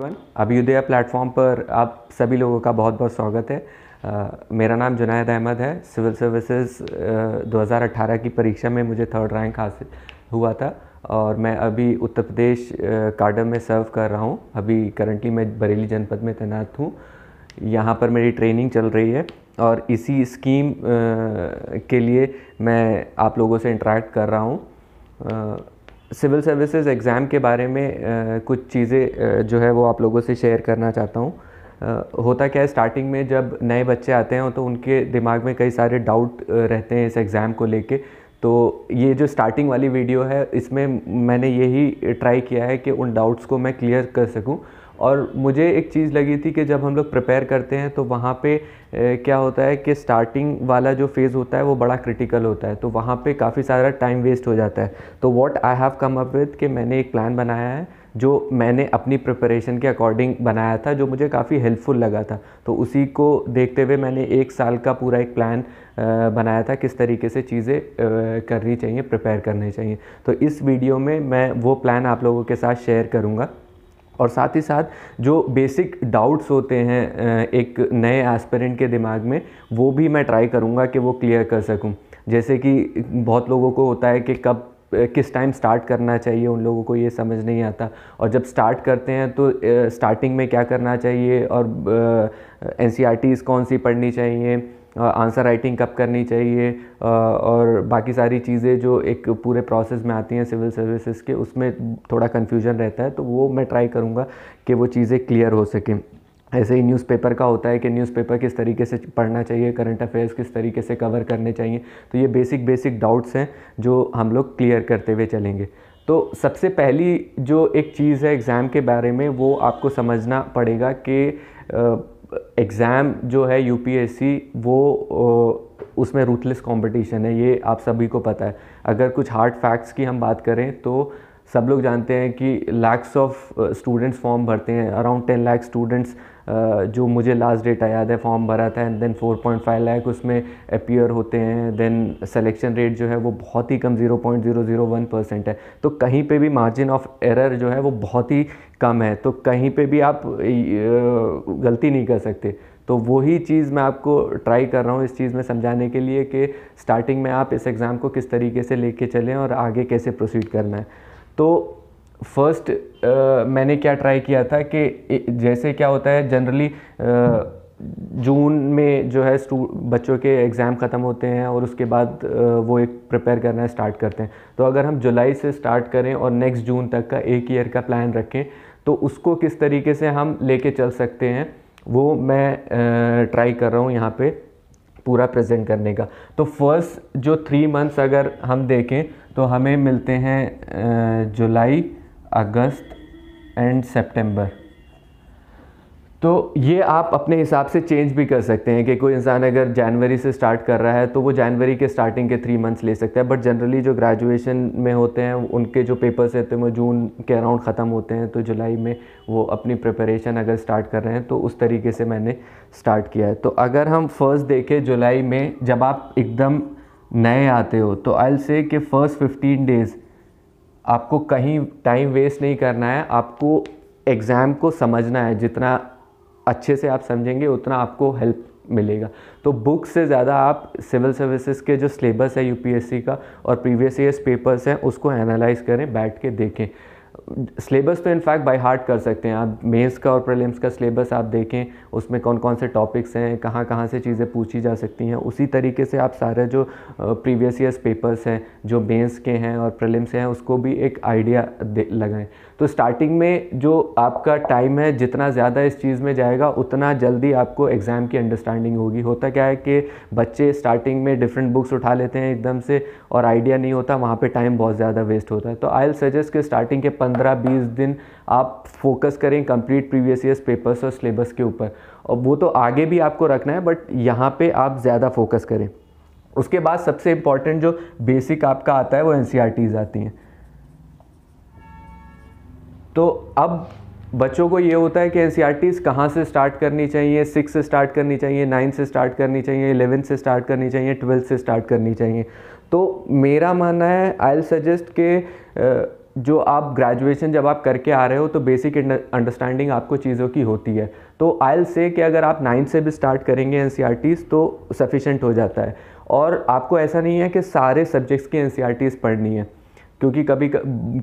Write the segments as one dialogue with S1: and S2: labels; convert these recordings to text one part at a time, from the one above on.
S1: one अभ्युदया platform पर आप सभी लोगों का बहुत बहुत स्वागत है आ, मेरा नाम जुनायद अहमद है सिविल सर्विसेज 2018 की परीक्षा में मुझे थर्ड रैंक हासिल हुआ था और मैं अभी उत्तर प्रदेश कार्डर में सर्व कर रहा हूँ अभी करंटली मैं बरेली जनपद में तैनात हूँ यहाँ पर मेरी ट्रेनिंग चल रही है और इसी स्कीम आ, के लिए मैं आप लोगों से इंटरेक्ट कर रहा हूँ सिविल सर्विसेज एग्ज़ाम के बारे में कुछ चीज़ें जो है वो आप लोगों से शेयर करना चाहता हूँ होता क्या है स्टार्टिंग में जब नए बच्चे आते हैं तो उनके दिमाग में कई सारे डाउट रहते हैं इस एग्ज़ाम को लेके तो ये जो स्टार्टिंग वाली वीडियो है इसमें मैंने यही ट्राई किया है कि उन डाउट्स को मैं क्लियर कर सकूँ और मुझे एक चीज़ लगी थी कि जब हम लोग प्रिपेयर करते हैं तो वहाँ पे क्या होता है कि स्टार्टिंग वाला जो फेज़ होता है वो बड़ा क्रिटिकल होता है तो वहाँ पे काफ़ी सारा टाइम वेस्ट हो जाता है तो what I have come up with कि मैंने एक प्लान बनाया है जो मैंने अपनी प्रिपरेशन के अकॉर्डिंग बनाया था जो मुझे काफ़ी हेल्पफुल लगा था तो उसी को देखते हुए मैंने एक साल का पूरा एक प्लान बनाया था किस तरीके से चीज़ें करनी चाहिए प्रिपेयर करनी चाहिए तो इस वीडियो में मैं वो प्लान आप लोगों के साथ शेयर करूँगा और साथ ही साथ जो बेसिक डाउट्स होते हैं एक नए एस्पिरेंट के दिमाग में वो भी मैं ट्राई करूँगा कि वो क्लियर कर सकूँ जैसे कि बहुत लोगों को होता है कि कब किस टाइम स्टार्ट करना चाहिए उन लोगों को ये समझ नहीं आता और जब स्टार्ट करते हैं तो स्टार्टिंग में क्या करना चाहिए और एन e कौन सी पढ़नी चाहिए आंसर राइटिंग कब करनी चाहिए और बाकी सारी चीज़ें जो एक पूरे प्रोसेस में आती हैं सिविल सर्विसेज के उसमें थोड़ा कन्फ्यूजन रहता है तो वो मैं ट्राई करूँगा कि वो चीज़ें क्लियर हो सकें ऐसे ही न्यूज़पेपर का होता है कि न्यूज़पेपर किस तरीके से पढ़ना चाहिए करंट अफेयर्स किस तरीके से कवर करने चाहिए तो ये बेसिक बेसिक डाउट्स हैं जो हम लोग क्लियर करते हुए चलेंगे तो सबसे पहली जो एक चीज़ है एग्ज़ाम के बारे में वो आपको समझना पड़ेगा कि एग्ज़ाम जो है यूपीएससी वो उसमें रूथलेस कंपटीशन है ये आप सभी को पता है अगर कुछ हार्ड फैक्ट्स की हम बात करें तो सब लोग जानते हैं कि लैक्स ऑफ स्टूडेंट्स फॉर्म भरते हैं अराउंड टेन लैक्स स्टूडेंट्स जो मुझे लास्ट डेटा याद है फॉर्म भरा था एंड देन 4.5 लाख उसमें अपियर होते हैं देन सेलेक्शन रेट जो है वो बहुत ही कम 0.001 परसेंट है तो कहीं पे भी मार्जिन ऑफ एरर जो है वो बहुत ही कम है तो कहीं पे भी आप गलती नहीं कर सकते तो वही चीज़ मैं आपको ट्राई कर रहा हूँ इस चीज़ में समझाने के लिए कि स्टार्टिंग में आप इस एग्ज़ाम को किस तरीके से लेके चलें और आगे कैसे प्रोसीड करना है तो फर्स्ट uh, मैंने क्या ट्राई किया था कि जैसे क्या होता है जनरली uh, जून में जो है बच्चों के एग्ज़ाम ख़त्म होते हैं और उसके बाद uh, वो एक प्रिपेयर करना स्टार्ट करते हैं तो अगर हम जुलाई से स्टार्ट करें और नेक्स्ट जून तक का एक ईयर का प्लान रखें तो उसको किस तरीके से हम लेके चल सकते हैं वो मैं ट्राई uh, कर रहा हूँ यहाँ पे पूरा प्रेजेंट करने का तो फर्स्ट जो थ्री मंथ्स अगर हम देखें तो हमें मिलते हैं जुलाई अगस्त एंड सेप्टेम्बर तो ये आप अपने हिसाब से चेंज भी कर सकते हैं कि कोई इंसान अगर जनवरी से स्टार्ट कर रहा है तो वो जनवरी के स्टार्टिंग के थ्री मंथ्स ले सकता है बट जनरली जो ग्रेजुएशन में होते हैं उनके जो पेपर्स रहते हैं वो जून के अराउंड ख़त्म होते हैं तो जुलाई में वो अपनी प्रिपरेशन अगर स्टार्ट कर रहे हैं तो उस तरीके से मैंने स्टार्ट किया है तो अगर हम फर्स्ट देखें जुलाई में जब आप एकदम नए आते हो तो आई से कि फ़र्स्ट फिफ्टीन डेज़ आपको कहीं टाइम वेस्ट नहीं करना है आपको एग्ज़ाम को समझना है जितना अच्छे से आप समझेंगे उतना आपको हेल्प मिलेगा तो बुक से ज़्यादा आप सिविल सर्विसेज के जो सिलेबस है यूपीएससी का और प्रीवियस ईयर्स पेपर्स हैं उसको एनालाइज करें बैठ के देखें सिलेबस तो इनफैक्ट बाय हार्ट कर सकते हैं आप मेंस का और प्रीलिम्स का सिलेबस आप देखें उसमें कौन कौन से टॉपिक्स हैं कहाँ कहाँ से चीज़ें पूछी जा सकती हैं उसी तरीके से आप सारे जो प्रीवियस ईयर्स पेपर्स हैं जो मेंस के हैं और प्रीलिम्स हैं उसको भी एक आइडिया लगाएं तो स्टार्टिंग में जो आपका टाइम है जितना ज़्यादा इस चीज़ में जाएगा उतना जल्दी आपको एग्ज़ाम की अंडरस्टैंडिंग होगी होता क्या है कि बच्चे स्टार्टिंग में डिफरेंट बुक्स उठा लेते हैं एकदम से और आइडिया नहीं होता वहाँ पर टाइम बहुत ज़्यादा वेस्ट होता है तो आई सजेस्ट कि स्टार्टिंग के पंद्रह बीस दिन आप फोकस करें कंप्लीट प्रीवियस ईयर्स पेपर्स और सिलेबस के ऊपर और वो तो आगे भी आपको रखना है बट यहाँ पर आप ज़्यादा फोकस करें उसके बाद सबसे इम्पॉर्टेंट जो बेसिक आपका आता है वो एन e आती हैं तो अब बच्चों को ये होता है कि एन सी e कहाँ से स्टार्ट करनी चाहिए सिक्स से स्टार्ट करनी चाहिए नाइन से स्टार्ट करनी चाहिए एलेवन से स्टार्ट करनी चाहिए ट्वेल्थ से स्टार्ट करनी चाहिए तो मेरा मानना है आई सजेस्ट के जो आप ग्रेजुएशन जब आप करके आ रहे हो तो बेसिक अंडरस्टैंडिंग आपको चीज़ों की होती है तो आई से कि अगर आप नाइन्थ से भी स्टार्ट करेंगे एन e तो सफिशेंट हो जाता है और आपको ऐसा नहीं है कि सारे सब्जेक्ट्स की एन e पढ़नी है क्योंकि कभी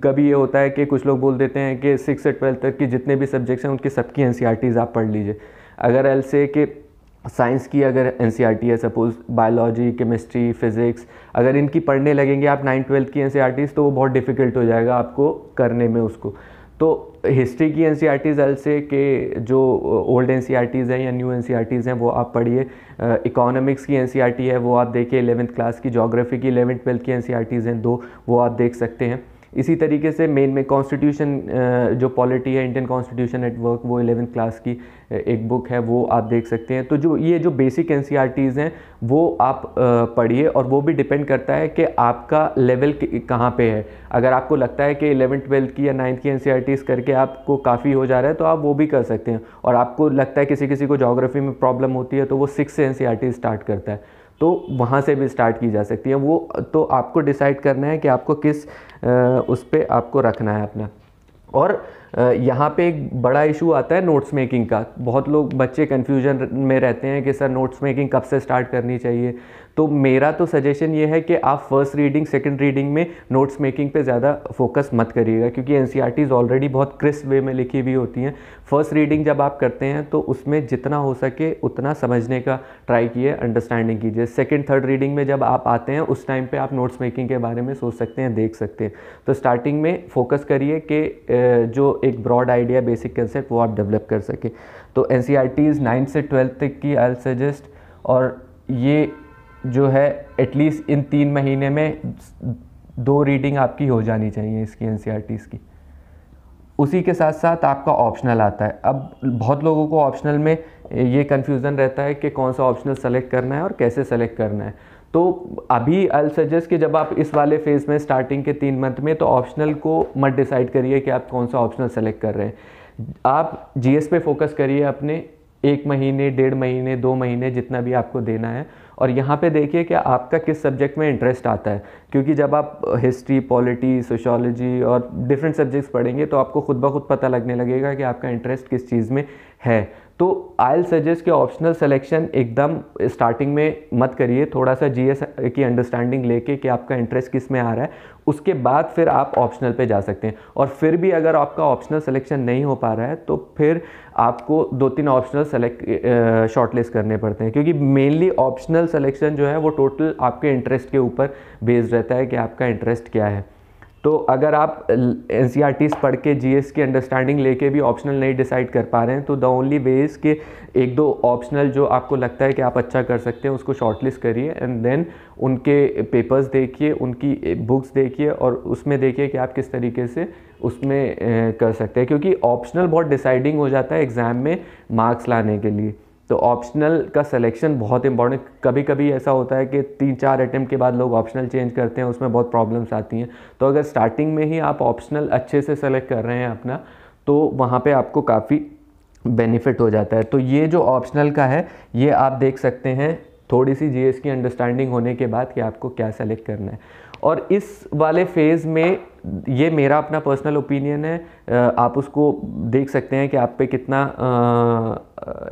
S1: कभी ये होता है कि कुछ लोग बोल देते हैं कि सिक्स से ट्वेल्थ तक के जितने भी सब्जेक्ट्स हैं उनकी सबकी एन e आप पढ़ लीजिए अगर एल से कि साइंस की अगर एन e है सपोज़ बायोलॉजी केमिस्ट्री फिज़िक्स अगर इनकी पढ़ने लगेंगे आप नाइन ट्वेल्थ की एन e तो वो बहुत डिफ़िकल्ट हो जाएगा आपको करने में उसको तो हिस्ट्री की एन सी आर टीज़ से के जो old N C R Ts हैं या new N C R Ts हैं वो आप पढ़िए इकोनॉमिक्स uh, की एन सी आर टी है वो आप देखिए एलेवंथ क्लास की जोग्राफी की इलेवन ट्वेल्थ की एन सी आर टीज़ हैं दो वो आप देख सकते हैं इसी तरीके से मेन में कॉन्स्टिट्यूशन जो पॉलिटी है इंडियन कॉन्स्टिट्यूशन नेटवर्क वो एलेवेंथ क्लास की एक बुक है वो आप देख सकते हैं तो जो ये जो बेसिक एन e हैं वो आप पढ़िए और वो भी डिपेंड करता है कि आपका लेवल कहाँ पे है अगर आपको लगता है कि एलेवन ट्वेल्थ की या नाइन्थ की एन e करके आपको काफ़ी हो जा रहा है तो आप वो भी कर सकते हैं और आपको लगता है किसी किसी को जोग्राफी में प्रॉब्लम होती है तो वो सिक्स से एन स्टार्ट करता है तो वहाँ से भी स्टार्ट की जा सकती है वो तो आपको डिसाइड करना है कि आपको किस उस पर आपको रखना है अपना और यहाँ पे एक बड़ा इशू आता है नोट्स मेकिंग का बहुत लोग बच्चे कन्फ्यूजन में रहते हैं कि सर नोट्स मेकिंग कब से स्टार्ट करनी चाहिए तो मेरा तो सजेशन ये है कि आप फर्स्ट रीडिंग सेकेंड रीडिंग में नोट्स मेकिंग पर ज़्यादा फोकस मत करिएगा क्योंकि एन ऑलरेडी e बहुत क्रिस्प वे में लिखी हुई होती हैं फर्स्ट रीडिंग जब आप करते हैं तो उसमें जितना हो सके उतना समझने का ट्राई किए अंडरस्टैंडिंग कीजिए सेकेंड थर्ड रीडिंग में जब आप आते हैं उस टाइम पर आप नोट्स मेकिंग के बारे में सोच सकते हैं देख सकते हैं तो स्टार्टिंग में फोकस करिए कि जो एक ब्रॉड आइडिया बेसिक कंसेप्ट वो आप डेवलप कर सकें तो N C R Ts ninth से ट्वेल्थ तक की आई सजेस्ट और ये जो है एटलीस्ट इन तीन महीने में दो रीडिंग आपकी हो जानी चाहिए इसकी एन e की उसी के साथ साथ आपका ऑप्शनल आता है अब बहुत लोगों को ऑप्शनल में ये कन्फ्यूज़न रहता है कि कौन सा ऑप्शनल सेलेक्ट करना है और कैसे सेलेक्ट करना है तो अभी आई सजेस्ट कि जब आप इस वाले फेज़ में स्टार्टिंग के तीन मंथ में तो ऑप्शनल को मत डिसाइड करिए कि आप कौन सा ऑप्शनल सेलेक्ट कर रहे हैं आप जी पे फोकस करिए अपने एक महीने डेढ़ महीने दो महीने जितना भी आपको देना है और यहाँ पे देखिए कि आपका किस सब्जेक्ट में इंटरेस्ट आता है क्योंकि जब आप हिस्ट्री पॉलिटी सोशोलॉजी और डिफरेंट सब्जेक्ट्स पढ़ेंगे तो आपको खुद ब खुद पता लगने लगेगा कि आपका इंटरेस्ट किस चीज़ में है तो आई सजेस्ट कि ऑप्शनल सेलेक्शन एकदम स्टार्टिंग में मत करिए थोड़ा सा जीएस की अंडरस्टैंडिंग लेके कि आपका इंटरेस्ट किस में आ रहा है उसके बाद फिर आप ऑप्शनल पे जा सकते हैं और फिर भी अगर आपका ऑप्शनल सिलेक्शन नहीं हो पा रहा है तो फिर आपको दो तीन ऑप्शनल सेलेक्ट शॉर्टलिस्ट करने पड़ते हैं क्योंकि मेनली ऑप्शनल सिलेक्शन जो है वो टोटल आपके इंटरेस्ट के ऊपर बेस्ड रहता है कि आपका इंटरेस्ट क्या है तो अगर आप एन सी आर टीज़ पढ़ के जी एस की अंडरस्टैंडिंग लेके भी ऑप्शनल नहीं डिसाइड कर पा रहे हैं तो द ओनली वे इज़ कि एक दो ऑप्शनल जो आपको लगता है कि आप अच्छा कर सकते हैं उसको शॉर्टलिस्ट करिए एंड देन उनके पेपर्स देखिए उनकी बुक्स देखिए और उसमें देखिए कि आप किस तरीके से उसमें कर सकते हैं क्योंकि ऑप्शनल बहुत डिसाइडिंग हो जाता है एग्ज़ाम में मार्क्स लाने के लिए तो ऑप्शनल का सिलेक्शन बहुत इंपॉर्टेंट कभी कभी ऐसा होता है कि तीन चार अटैम्प्ट के बाद लोग ऑप्शनल चेंज करते हैं उसमें बहुत प्रॉब्लम्स आती हैं तो अगर स्टार्टिंग में ही आप ऑप्शनल अच्छे से सेलेक्ट कर रहे हैं अपना तो वहाँ पे आपको काफ़ी बेनिफिट हो जाता है तो ये जो ऑप्शनल का है ये आप देख सकते हैं थोड़ी सी जीएस की अंडरस्टैंडिंग होने के बाद कि आपको क्या सेलेक्ट करना है और इस वाले फेज़ में ये मेरा अपना पर्सनल ओपिनियन है आप उसको देख सकते हैं कि आप पे कितना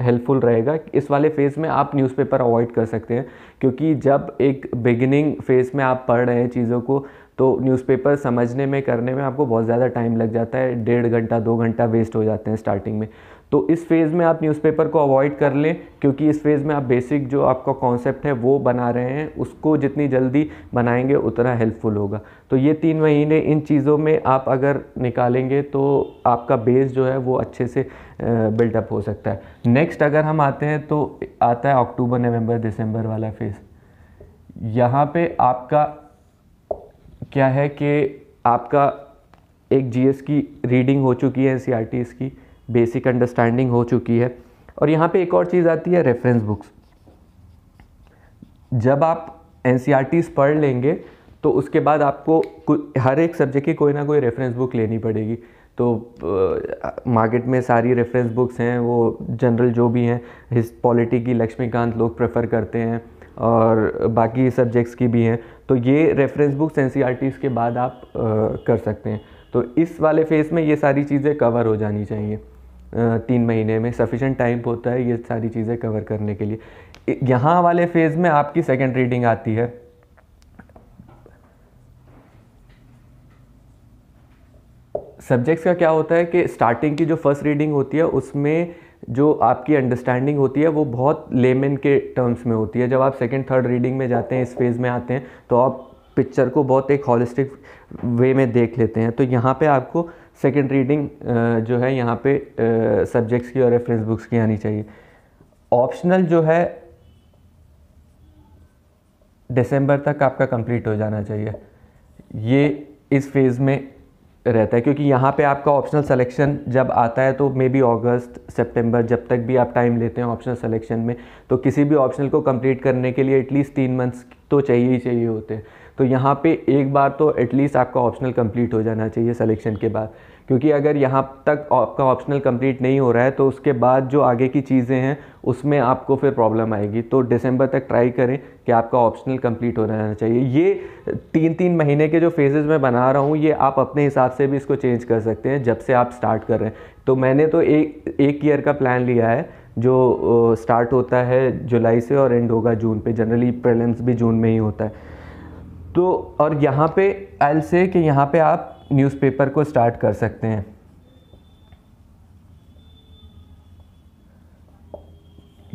S1: हेल्पफुल रहेगा इस वाले फेज़ में आप न्यूज़पेपर अवॉइड कर सकते हैं क्योंकि जब एक बिगिनिंग फेज़ में आप पढ़ रहे हैं चीज़ों को तो न्यूज़पेपर समझने में करने में आपको बहुत ज़्यादा टाइम लग जाता है डेढ़ घंटा दो घंटा वेस्ट हो जाते हैं स्टार्टिंग में तो इस फेज़ में आप न्यूज़पेपर को अवॉइड कर लें क्योंकि इस फेज़ में आप बेसिक जो आपका कॉन्सेप्ट है वो बना रहे हैं उसको जितनी जल्दी बनाएंगे उतना हेल्पफुल होगा तो ये तीन महीने इन चीज़ों में आप अगर निकालेंगे तो आपका बेस जो है वो अच्छे से बिल्डअप हो सकता है नेक्स्ट अगर हम आते हैं तो आता है अक्टूबर नवम्बर दिसंबर वाला फेज़ यहाँ पर आपका क्या है कि आपका एक जी की रीडिंग हो चुकी है एन e की बेसिक अंडरस्टैंडिंग हो चुकी है और यहाँ पे एक और चीज़ आती है रेफरेंस बुक्स जब आप एन e पढ़ लेंगे तो उसके बाद आपको हर एक सब्जेक्ट की कोई ना कोई रेफरेंस बुक लेनी पड़ेगी तो मार्केट में सारी रेफरेंस बुक्स हैं वो जनरल जो भी हैं हिस पॉलिटी की लक्ष्मीकांत लोग प्रेफर करते हैं और बाकी सब्जेक्ट्स की भी हैं तो ये रेफरेंस बुक्स एन के बाद आप आ, कर सकते हैं तो इस वाले फेज़ में ये सारी चीज़ें कवर हो जानी चाहिए तीन महीने में सफिशेंट टाइम होता है ये सारी चीज़ें कवर करने के लिए यहाँ वाले फेज़ में आपकी सेकेंड रीडिंग आती है सब्जेक्ट्स का क्या होता है कि स्टार्टिंग की जो फर्स्ट रीडिंग होती है उसमें जो आपकी अंडरस्टैंडिंग होती है वो बहुत लेमेन के टर्म्स में होती है जब आप सेकंड थर्ड रीडिंग में जाते हैं इस फेज़ में आते हैं तो आप पिक्चर को बहुत एक हॉलिस्टिक वे में देख लेते हैं तो यहाँ पे आपको सेकंड रीडिंग जो है यहाँ पे सब्जेक्ट्स की और रेफरेंस बुक्स की आनी चाहिए ऑप्शनल जो है दिसंबर तक आपका कंप्लीट हो जाना चाहिए ये इस फेज़ में रहता है क्योंकि यहाँ पे आपका ऑप्शनल सिलेक्शन जब आता है तो मे बी अगस्त सितंबर जब तक भी आप टाइम लेते हैं ऑप्शनल सिलेक्शन में तो किसी भी ऑप्शनल को कंप्लीट करने के लिए एटलीस्ट तीन मंथ्स तो चाहिए ही चाहिए होते हैं तो यहाँ पे एक बार तो एटलीस्ट आपका ऑप्शनल कंप्लीट हो जाना चाहिए सिलेक्शन के बाद क्योंकि अगर यहाँ तक आपका ऑप्शनल कंप्लीट नहीं हो रहा है तो उसके बाद जो आगे की चीज़ें हैं उसमें आपको फिर प्रॉब्लम आएगी तो दिसंबर तक ट्राई करें कि आपका ऑप्शनल कंप्लीट हो जाना चाहिए ये तीन तीन महीने के जो फेजेस मैं बना रहा हूँ ये आप अपने हिसाब से भी इसको चेंज कर सकते हैं जब से आप स्टार्ट कर रहे हैं तो मैंने तो एक एक ईयर का प्लान लिया है जो स्टार्ट होता है जुलाई से और एंड होगा जून पे जनरली प्रेलम्स भी जून में ही होता है तो और यहाँ पे आई से कि यहाँ पे आप न्यूज़पेपर को स्टार्ट कर सकते हैं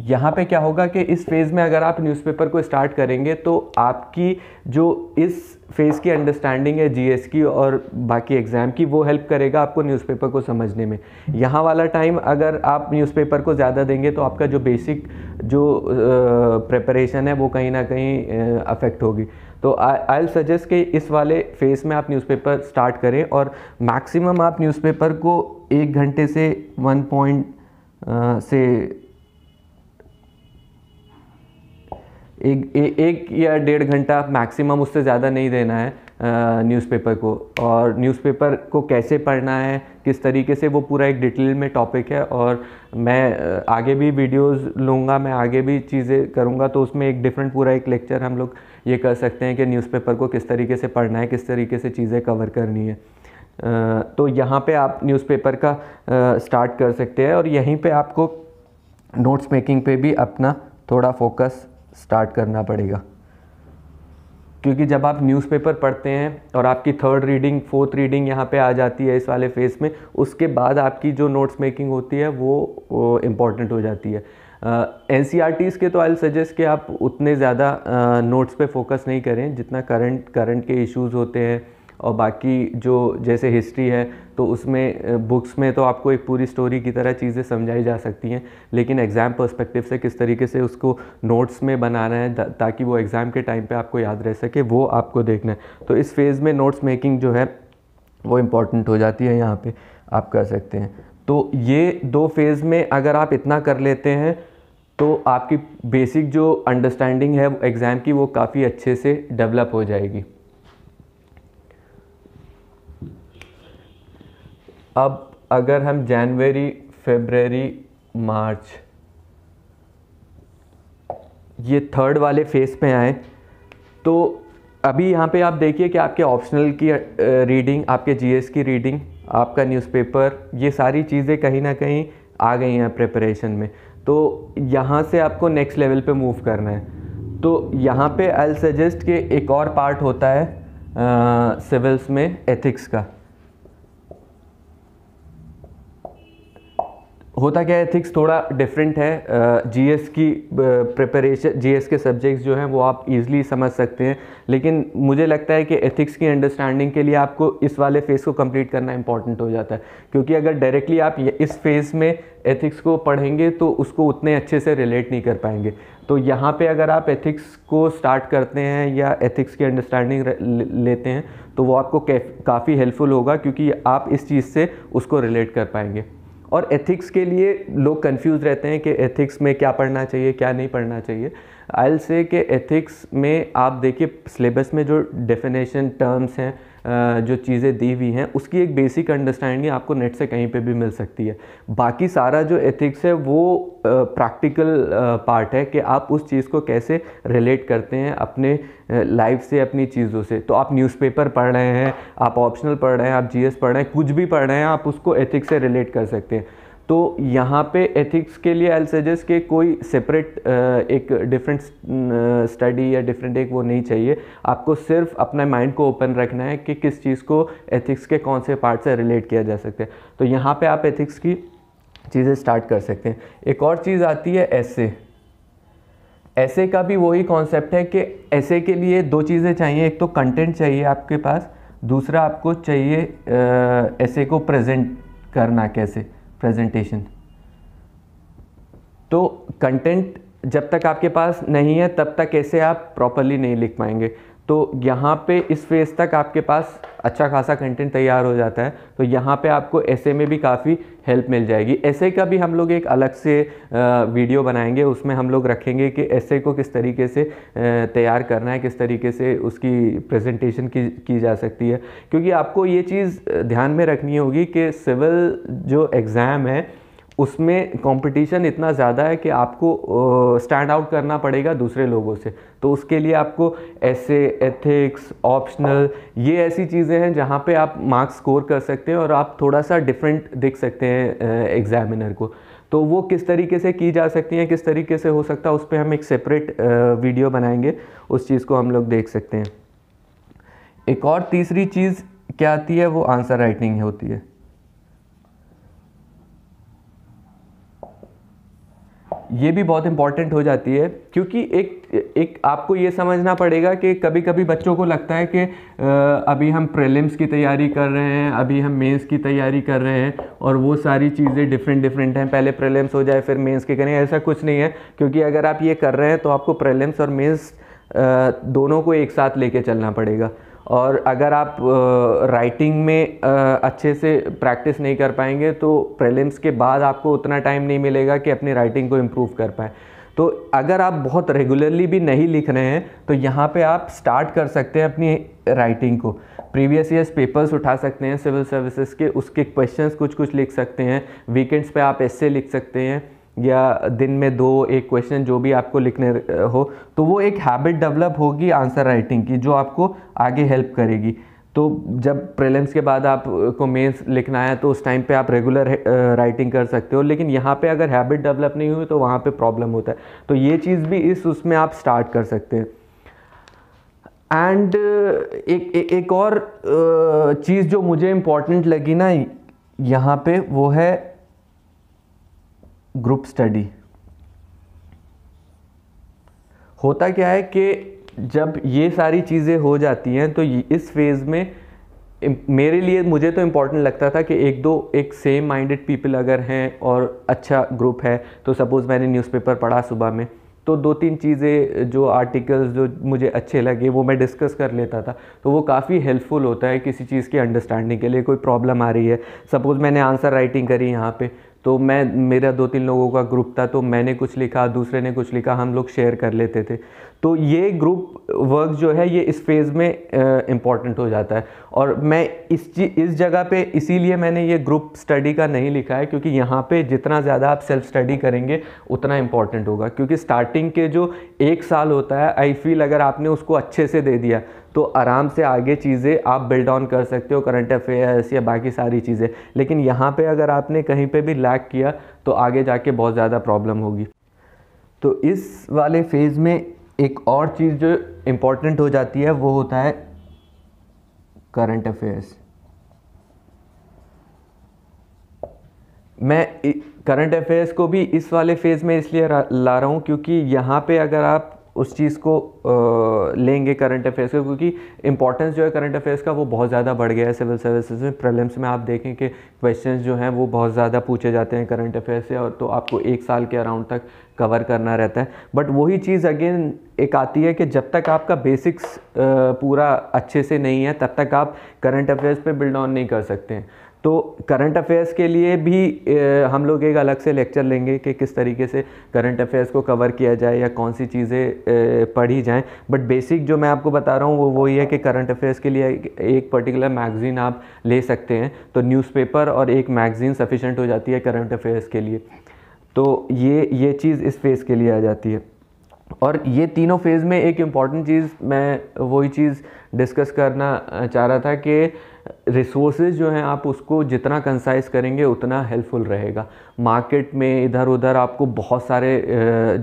S1: यहाँ पे क्या होगा कि इस फेज़ में अगर आप न्यूज़पेपर को स्टार्ट करेंगे तो आपकी जो इस फेज़ की अंडरस्टैंडिंग है जीएस की और बाकी एग्ज़ाम की वो हेल्प करेगा आपको न्यूज़पेपर को समझने में यहाँ वाला टाइम अगर आप न्यूज़पेपर को ज़्यादा देंगे तो आपका जो बेसिक जो प्रेपरेशन है वो कहीं ना कहीं अफेक्ट होगी तो आई एल सजेस्ट कि इस वाले फ़ेज़ में आप न्यूज़पेपर स्टार्ट करें और मैक्सिमम आप न्यूज़पेपर को एक घंटे से वन पॉइंट से एक ए, एक या डेढ़ घंटा मैक्सिमम उससे ज़्यादा नहीं देना है न्यूज़पेपर को और न्यूज़पेपर को कैसे पढ़ना है किस तरीके से वो पूरा एक डिटेल में टॉपिक है और मैं आगे भी वीडियोस लूँगा मैं आगे भी चीज़ें करूँगा तो उसमें एक डिफरेंट पूरा एक लेक्चर हम लोग ये कर सकते हैं कि न्यूज़पेपर को किस तरीके से पढ़ना है किस तरीके से चीज़ें कवर करनी है तो यहाँ पर आप न्यूज़पेपर का स्टार्ट कर सकते हैं और यहीं पर आपको नोट्स मेकिंग पे भी अपना थोड़ा फोकस स्टार्ट करना पड़ेगा क्योंकि जब आप न्यूज़पेपर पढ़ते हैं और आपकी थर्ड रीडिंग फोर्थ रीडिंग यहाँ पे आ जाती है इस वाले फेज़ में उसके बाद आपकी जो नोट्स मेकिंग होती है वो इम्पॉर्टेंट हो जाती है एन uh, e के तो आई सजेस्ट कि आप उतने ज़्यादा नोट्स uh, पे फोकस नहीं करें जितना करंट करंट के इश्यूज़ होते हैं और बाकी जो जैसे हिस्ट्री है तो उसमें बुक्स में तो आपको एक पूरी स्टोरी की तरह चीज़ें समझाई जा सकती हैं लेकिन एग्ज़ाम पर्सपेक्टिव से किस तरीके से उसको नोट्स में बनाना है ताकि वो एग्ज़ाम के टाइम पे आपको याद रह सके वो आपको देखना है तो इस फेज़ में नोट्स मेकिंग जो है वो इम्पॉर्टेंट हो जाती है यहाँ पर आप कर सकते हैं तो ये दो फेज़ में अगर आप इतना कर लेते हैं तो आपकी बेसिक जो अंडरस्टैंडिंग है एग्ज़ाम की वो काफ़ी अच्छे से डेवलप हो जाएगी अब अगर हम जनवरी फेबररी मार्च ये थर्ड वाले फेज़ पे आए तो अभी यहाँ पे आप देखिए कि आपके ऑप्शनल की रीडिंग आपके जीएस की रीडिंग आपका न्यूज़पेपर ये सारी चीज़ें कहीं ना कहीं आ गई हैं प्रिपरेशन में तो यहाँ से आपको नेक्स्ट लेवल पे मूव करना है तो यहाँ पे आई सजेस्ट कि एक और पार्ट होता है सिविल्स में एथिक्स का होता क्या है एथिक्स थोड़ा डिफरेंट है जीएस की प्रिपरेशन जीएस के सब्जेक्ट्स जो हैं वो आप इजीली समझ सकते हैं लेकिन मुझे लगता है कि एथिक्स की अंडरस्टैंडिंग के लिए आपको इस वाले फेज़ को कंप्लीट करना इंपॉर्टेंट हो जाता है क्योंकि अगर डायरेक्टली आप इस फेज़ में एथिक्स को पढ़ेंगे तो उसको उतने अच्छे से रिलेट नहीं कर पाएंगे तो यहाँ पे अगर आप एथिक्स को स्टार्ट करते हैं या एथिक्स की अंडरस्टैंडिंग लेते हैं तो वो आपको काफ़ी हेल्पफुल होगा क्योंकि आप इस चीज़ से उसको रिलेट कर पाएंगे और एथिक्स के लिए लोग कंफ्यूज रहते हैं कि एथिक्स में क्या पढ़ना चाहिए क्या नहीं पढ़ना चाहिए आई एल से कि एथिक्स में आप देखिए सिलेबस में जो डेफिनेशन टर्म्स हैं जो चीज़ें दी हुई हैं उसकी एक बेसिक अंडरस्टैंडिंग आपको नेट से कहीं पे भी मिल सकती है बाकी सारा जो एथिक्स है वो प्रैक्टिकल पार्ट है कि आप उस चीज़ को कैसे रिलेट करते हैं अपने लाइफ से अपनी चीज़ों से तो आप न्यूज़पेपर पढ़ रहे हैं आप ऑप्शनल पढ़ रहे हैं आप जीएस पढ़ रहे हैं कुछ भी पढ़ रहे हैं आप उसको एथिक्स से रिलेट कर सकते हैं तो यहाँ पे एथिक्स के लिए आई सजेस्ट के कोई सेपरेट एक डिफरेंट स्टडी या डिफरेंट एक वो नहीं चाहिए आपको सिर्फ अपने माइंड को ओपन रखना है कि किस चीज़ को एथिक्स के कौन से पार्ट से रिलेट किया जा सकता है तो यहाँ पे आप एथिक्स की चीज़ें स्टार्ट कर सकते हैं एक और चीज़ आती है ऐसे ऐसे का भी वही कॉन्सेप्ट है कि ऐसे के लिए दो चीज़ें चाहिए एक तो कंटेंट चाहिए आपके पास दूसरा आपको चाहिए ऐसे को प्रेजेंट करना कैसे प्रेजेंटेशन तो कंटेंट जब तक आपके पास नहीं है तब तक ऐसे आप प्रॉपरली नहीं लिख पाएंगे तो यहाँ पे इस फेज़ तक आपके पास अच्छा खासा कंटेंट तैयार हो जाता है तो यहाँ पे आपको ऐसे में भी काफ़ी हेल्प मिल जाएगी ऐसे का भी हम लोग एक अलग से वीडियो बनाएंगे उसमें हम लोग रखेंगे कि ऐसे को किस तरीके से तैयार करना है किस तरीके से उसकी प्रेजेंटेशन की की जा सकती है क्योंकि आपको ये चीज़ ध्यान में रखनी होगी कि सिविल जो एग्ज़ाम है उसमें कंपटीशन इतना ज़्यादा है कि आपको स्टैंड आउट करना पड़ेगा दूसरे लोगों से तो उसके लिए आपको ऐसे एथिक्स ऑप्शनल ये ऐसी चीज़ें हैं जहाँ पे आप मार्क्स स्कोर कर सकते हैं और आप थोड़ा सा डिफरेंट दिख सकते हैं एग्जामिनर को तो वो किस तरीके से की जा सकती हैं किस तरीके से हो सकता है उस पर हम एक सेपरेट वीडियो बनाएंगे उस चीज़ को हम लोग देख सकते हैं एक और तीसरी चीज़ क्या आती है वो आंसर राइटिंग होती है ये भी बहुत इंपॉर्टेंट हो जाती है क्योंकि एक एक आपको ये समझना पड़ेगा कि कभी कभी बच्चों को लगता है कि अभी हम प्रेलिम्स की तैयारी कर रहे हैं अभी हम मेंस की तैयारी कर रहे हैं और वो सारी चीज़ें डिफरेंट डिफरेंट हैं पहले प्रेलिम्स हो जाए फिर मेंस के करें ऐसा कुछ नहीं है क्योंकि अगर आप ये कर रहे हैं तो आपको प्रेलिम्स और मेन्स दोनों को एक साथ लेके चलना पड़ेगा और अगर आप राइटिंग में अच्छे से प्रैक्टिस नहीं कर पाएंगे तो प्रेलिम्स के बाद आपको उतना टाइम नहीं मिलेगा कि अपनी राइटिंग को इम्प्रूव कर पाएँ तो अगर आप बहुत रेगुलरली भी नहीं लिख रहे हैं तो यहाँ पे आप स्टार्ट कर सकते हैं अपनी राइटिंग को प्रीवियस ईयर्स पेपर्स उठा सकते हैं सिविल सर्विसेज के उसके क्वेश्चंस कुछ कुछ लिख सकते हैं वीकेंड्स पे आप ऐसे लिख सकते हैं या दिन में दो एक क्वेश्चन जो भी आपको लिखने हो तो वो एक हैबिट डेवलप होगी आंसर राइटिंग की जो आपको आगे हेल्प करेगी तो जब प्रेलेंस के बाद आपको मेंस लिखना है तो उस टाइम पे आप रेगुलर राइटिंग कर सकते हो लेकिन यहाँ पे अगर हैबिट डेवलप नहीं हुई तो वहाँ पे प्रॉब्लम होता है तो ये चीज़ भी इस उसमें आप स्टार्ट कर सकते हैं एंड एक एक एक और चीज़ जो मुझे इम्पॉर्टेंट लगी ना यहाँ पे वो है ग्रुप स्टडी होता क्या है कि जब ये सारी चीज़ें हो जाती हैं तो इस फेज़ में मेरे लिए मुझे तो इम्पॉर्टेंट लगता था कि एक दो एक सेम माइंडेड पीपल अगर हैं और अच्छा ग्रुप है तो सपोज़ मैंने न्यूज़पेपर पढ़ा सुबह में तो दो तीन चीज़ें जो आर्टिकल्स जो मुझे अच्छे लगे वो मैं डिस्कस कर लेता था तो वो काफ़ी हेल्पफुल होता है किसी चीज़ की अंडरस्टैंडिंग के लिए कोई प्रॉब्लम आ रही है सपोज़ मैंने आंसर राइटिंग करी यहाँ पे तो मैं मेरा दो तीन लोगों का ग्रुप था तो मैंने कुछ लिखा दूसरे ने कुछ लिखा हम लोग शेयर कर लेते थे तो ये ग्रुप वर्क जो है ये इस फेज़ में इम्पॉर्टेंट हो जाता है और मैं इस इस जगह पे इसीलिए मैंने ये ग्रुप स्टडी का नहीं लिखा है क्योंकि यहाँ पे जितना ज़्यादा आप सेल्फ स्टडी करेंगे उतना इम्पॉर्टेंट होगा क्योंकि स्टार्टिंग के जो एक साल होता है आई फील अगर आपने उसको अच्छे से दे दिया तो आराम से आगे चीज़ें आप बिल्ड ऑन कर सकते हो करंट अफेयर्स या बाकी सारी चीज़ें लेकिन यहाँ पे अगर आपने कहीं पे भी लैक किया तो आगे जाके बहुत ज़्यादा प्रॉब्लम होगी तो इस वाले फेज़ में एक और चीज़ जो इम्पॉर्टेंट हो जाती है वो होता है करंट अफेयर्स मैं करंट अफेयर्स को भी इस वाले फेज़ में इसलिए ला रहा हूँ क्योंकि यहाँ पे अगर आप उस चीज़ को आ, लेंगे करंट अफेयर्स का क्योंकि इंपॉर्टेंस जो है करंट अफेयर्स का वो बहुत ज़्यादा बढ़ गया है सिविल सर्विसेज में प्रलम्स में आप देखें कि क्वेश्चंस जो हैं वो बहुत ज़्यादा पूछे जाते हैं करंट अफेयर्स से और तो आपको एक साल के अराउंड तक कवर करना रहता है बट वही चीज़ अगेन एक आती है कि जब तक आपका बेसिक्स पूरा अच्छे से नहीं है तब तक आप करंट अफेयर्स पर बिल्ड ऑन नहीं कर सकते हैं तो करंट अफेयर्स के लिए भी हम लोग एक अलग से लेक्चर लेंगे कि किस तरीके से करंट अफेयर्स को कवर किया जाए या कौन सी चीज़ें पढ़ी जाएँ बट बेसिक जो मैं आपको बता रहा हूँ वो वही है कि करंट अफेयर्स के लिए एक पर्टिकुलर मैगज़ीन आप ले सकते हैं तो न्यूज़पेपर और एक मैगज़ीन सफिशेंट हो जाती है करंट अफेयर्स के लिए तो ये ये चीज़ इस फेज़ के लिए आ जाती है और ये तीनों फेज़ में एक इम्पॉर्टेंट चीज़ मैं वही चीज़ डिस्कस करना चाह रहा था कि रिसोर्सेज जो हैं आप उसको जितना कंसाइज करेंगे उतना हेल्पफुल रहेगा मार्केट में इधर उधर आपको बहुत सारे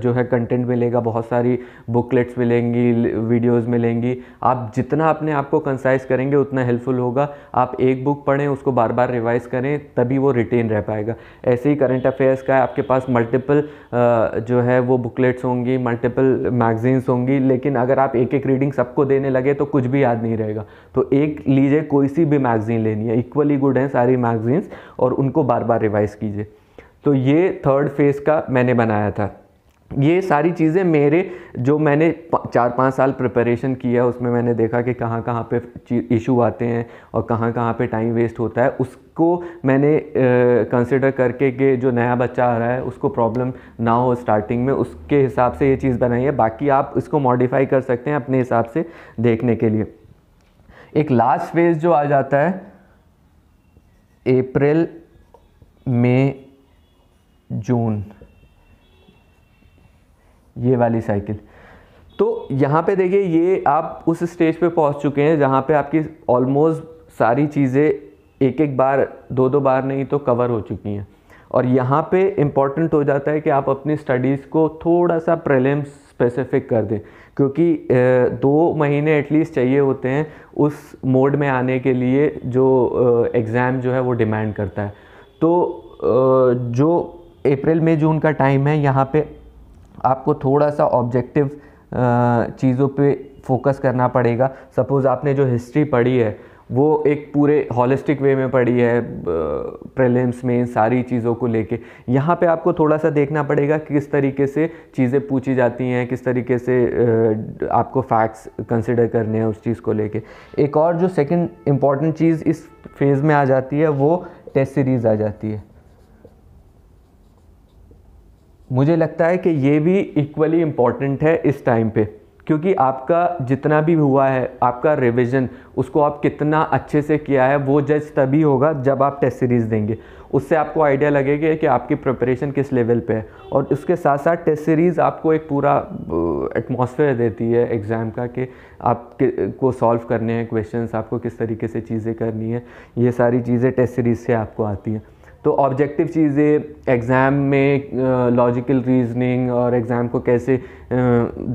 S1: जो है कंटेंट मिलेगा बहुत सारी बुकलेट्स मिलेंगी वीडियोस मिलेंगी आप जितना अपने आप को कंसाइज करेंगे उतना हेल्पफुल होगा आप एक बुक पढ़ें उसको बार बार रिवाइज़ करें तभी वो रिटेन रह पाएगा ऐसे ही करंट अफेयर्स का आपके पास मल्टीपल जो है वो बुकलेट्स होंगी मल्टीपल मैगजीन्स होंगी लेकिन अगर आप एक एक रीडिंग सबको देने लगे तो कुछ भी याद नहीं रहेगा तो एक लीजिए कोई सी भी मैगज़ीन लेनी है इक्वली गुड हैं सारी मैगज़ीन्स और उनको बार बार रिवाइज़ कीजिए तो ये थर्ड फेज़ का मैंने बनाया था ये सारी चीज़ें मेरे जो मैंने चार पाँच साल प्रिपरेशन किया है उसमें मैंने देखा कि कहाँ कहाँ पे इशू आते हैं और कहाँ कहाँ पे टाइम वेस्ट होता है उसको मैंने कंसिडर करके कि जो नया बच्चा आ रहा है उसको प्रॉब्लम ना हो स्टार्टिंग में उसके हिसाब से ये चीज़ बनाई है बाकी आप इसको मॉडिफाई कर सकते हैं अपने हिसाब से देखने के लिए एक लास्ट फेज जो आ जाता है अप्रैल मई जून ये वाली साइकिल तो यहाँ पे देखिए ये आप उस स्टेज पे पहुँच चुके हैं जहाँ पे आपकी ऑलमोस्ट सारी चीज़ें एक एक बार दो दो बार नहीं तो कवर हो चुकी हैं और यहाँ पे इम्पॉर्टेंट हो जाता है कि आप अपनी स्टडीज़ को थोड़ा सा प्रेलिम्स स्पेसिफिक कर दें क्योंकि दो महीने एटलीस्ट चाहिए होते हैं उस मोड में आने के लिए जो एग्ज़ाम जो है वो डिमांड करता है तो जो अप्रैल मई जून का टाइम है यहाँ पे आपको थोड़ा सा ऑब्जेक्टिव चीज़ों पे फोकस करना पड़ेगा सपोज़ आपने जो हिस्ट्री पढ़ी है वो एक पूरे हॉलिस्टिक वे में पड़ी है प्रीलिम्स में सारी चीज़ों को लेके यहाँ पे आपको थोड़ा सा देखना पड़ेगा कि किस तरीके से चीज़ें पूछी जाती हैं किस तरीके से आपको फैक्ट्स कंसिडर करने हैं उस चीज़ को लेके एक और जो सेकंड इम्पॉर्टेंट चीज़ इस फेज़ में आ जाती है वो टेस्ट सीरीज़ आ जाती है मुझे लगता है कि ये भी इक्वली इम्पॉर्टेंट है इस टाइम पर क्योंकि आपका जितना भी हुआ है आपका रिविज़न उसको आप कितना अच्छे से किया है वो जज तभी होगा जब आप टेस्ट सीरीज़ देंगे उससे आपको आइडिया लगेगा कि आपकी प्रिपरेशन किस लेवल पे है और उसके साथ साथ टेस्ट सीरीज़ आपको एक पूरा एटमॉस्फेयर देती है एग्ज़ाम का कि आप को सॉल्व करने हैं क्वेश्चंस आपको किस तरीके से चीज़ें करनी है ये सारी चीज़ें टेस्ट सीरीज़ से आपको आती हैं तो ऑब्जेक्टिव चीज़ें एग्ज़ाम में लॉजिकल रीजनिंग और एग्ज़ाम को कैसे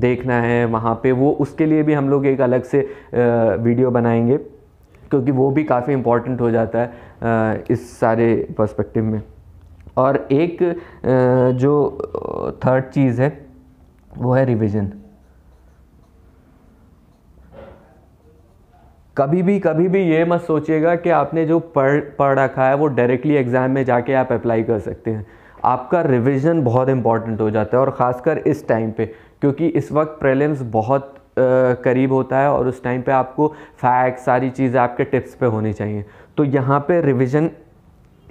S1: देखना है वहाँ पे वो उसके लिए भी हम लोग एक अलग से वीडियो बनाएंगे क्योंकि वो भी काफ़ी इम्पॉर्टेंट हो जाता है इस सारे पर्सपेक्टिव में और एक जो थर्ड चीज़ है वो है रिविज़न कभी भी कभी भी ये मत सोचिएगा कि आपने जो पढ़ पढ़ रखा है वो डायरेक्टली एग्ज़ाम में जाके आप अप्लाई कर सकते हैं आपका रिवीजन बहुत इंपॉर्टेंट हो जाता है और ख़ासकर इस टाइम पे क्योंकि इस वक्त प्रेलिम्स बहुत आ, करीब होता है और उस टाइम पे आपको फैक्ट सारी चीज़ें आपके टिप्स पे होनी चाहिए तो यहाँ पे रिवीजन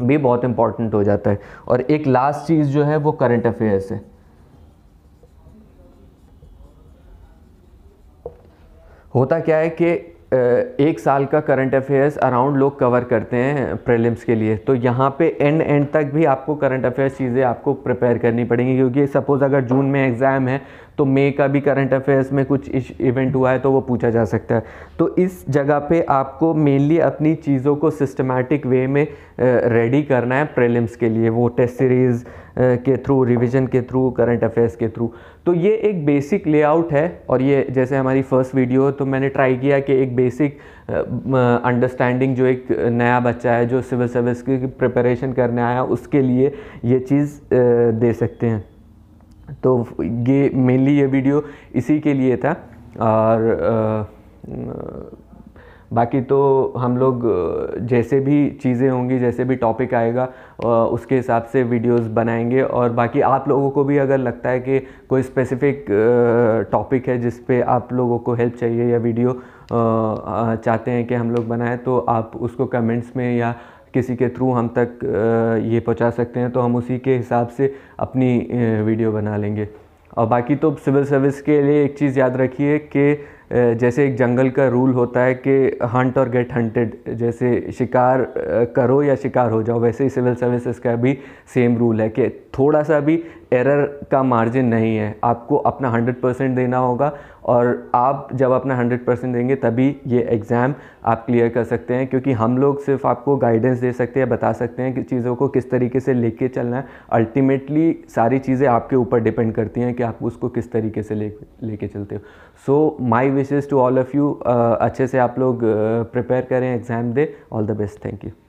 S1: भी बहुत इम्पॉर्टेंट हो जाता है और एक लास्ट चीज़ जो है वो करंट अफेयर्स है होता क्या है कि एक साल का करंट अफेयर्स अराउंड लोग कवर करते हैं प्रीलिम्स के लिए तो यहाँ पे एंड एंड तक भी आपको करंट अफेयर्स चीज़ें आपको प्रिपेयर करनी पड़ेंगी क्योंकि सपोज़ अगर जून में एग्ज़ाम है तो मे का भी करंट अफेयर्स में कुछ इवेंट हुआ है तो वो पूछा जा सकता है तो इस जगह पे आपको मेनली अपनी चीज़ों को सिस्टमेटिक वे में रेडी करना है प्रेलिम्स के लिए वो टेस्ट सीरीज़ के थ्रू रिवीजन के थ्रू करंट अफेयर्स के थ्रू तो ये एक बेसिक लेआउट है और ये जैसे हमारी फर्स्ट वीडियो है तो मैंने ट्राई किया कि एक बेसिक अंडरस्टैंडिंग जो एक नया बच्चा है जो सिविल सर्विस की प्रिपरेशन करने आया उसके लिए ये चीज़ दे सकते हैं तो ये मेनली ये वीडियो इसी के लिए था और बाकी तो हम लोग जैसे भी चीज़ें होंगी जैसे भी टॉपिक आएगा उसके हिसाब से वीडियोस बनाएंगे और बाकी आप लोगों को भी अगर लगता है कि कोई स्पेसिफिक टॉपिक है जिस पे आप लोगों को हेल्प चाहिए या वीडियो चाहते हैं कि हम लोग बनाएं तो आप उसको कमेंट्स में या किसी के थ्रू हम तक ये पहुंचा सकते हैं तो हम उसी के हिसाब से अपनी वीडियो बना लेंगे और बाकी तो सिविल सर्विस के लिए एक चीज़ याद रखिए कि जैसे एक जंगल का रूल होता है कि हंट और गेट हंटेड जैसे शिकार करो या शिकार हो जाओ वैसे ही सिविल सर्विसेज का भी सेम रूल है कि थोड़ा सा भी एरर का मार्जिन नहीं है आपको अपना 100 परसेंट देना होगा और आप जब अपना 100 परसेंट देंगे तभी ये एग्ज़ाम आप क्लियर कर सकते हैं क्योंकि हम लोग सिर्फ आपको गाइडेंस दे सकते हैं बता सकते हैं कि चीज़ों को किस तरीके से लेके चलना है अल्टीमेटली सारी चीज़ें आपके ऊपर डिपेंड करती हैं कि आप उसको किस तरीके से ले लेके चलते हो so my wishes to all of you अच्छे से आप लोग प्रिपेयर करें एग्ज़ाम दे all the best thank you